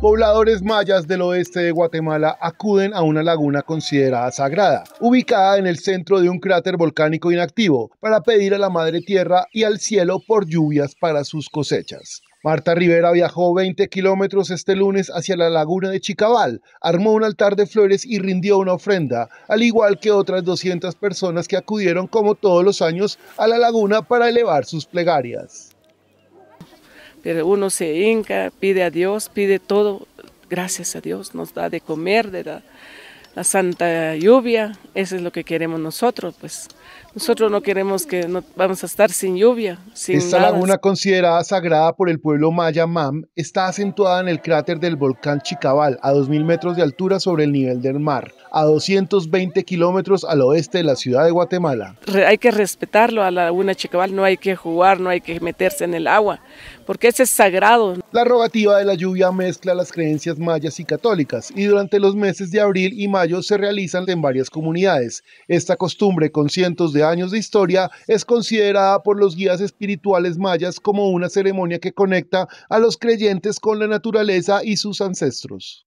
Pobladores mayas del oeste de Guatemala acuden a una laguna considerada sagrada, ubicada en el centro de un cráter volcánico inactivo, para pedir a la Madre Tierra y al cielo por lluvias para sus cosechas. Marta Rivera viajó 20 kilómetros este lunes hacia la laguna de Chicabal, armó un altar de flores y rindió una ofrenda, al igual que otras 200 personas que acudieron como todos los años a la laguna para elevar sus plegarias pero uno se hinca, pide a Dios, pide todo, gracias a Dios, nos da de comer, de la, la santa lluvia, eso es lo que queremos nosotros, pues. Nosotros no queremos que no, vamos a estar sin lluvia, sin Esta laguna considerada sagrada por el pueblo maya Mam está acentuada en el cráter del volcán Chicabal, a 2.000 metros de altura sobre el nivel del mar, a 220 kilómetros al oeste de la ciudad de Guatemala. Hay que respetarlo a la laguna Chicabal, no hay que jugar, no hay que meterse en el agua, porque ese es sagrado. La rogativa de la lluvia mezcla las creencias mayas y católicas, y durante los meses de abril y mayo se realizan en varias comunidades esta costumbre con cientos de años de historia es considerada por los guías espirituales mayas como una ceremonia que conecta a los creyentes con la naturaleza y sus ancestros.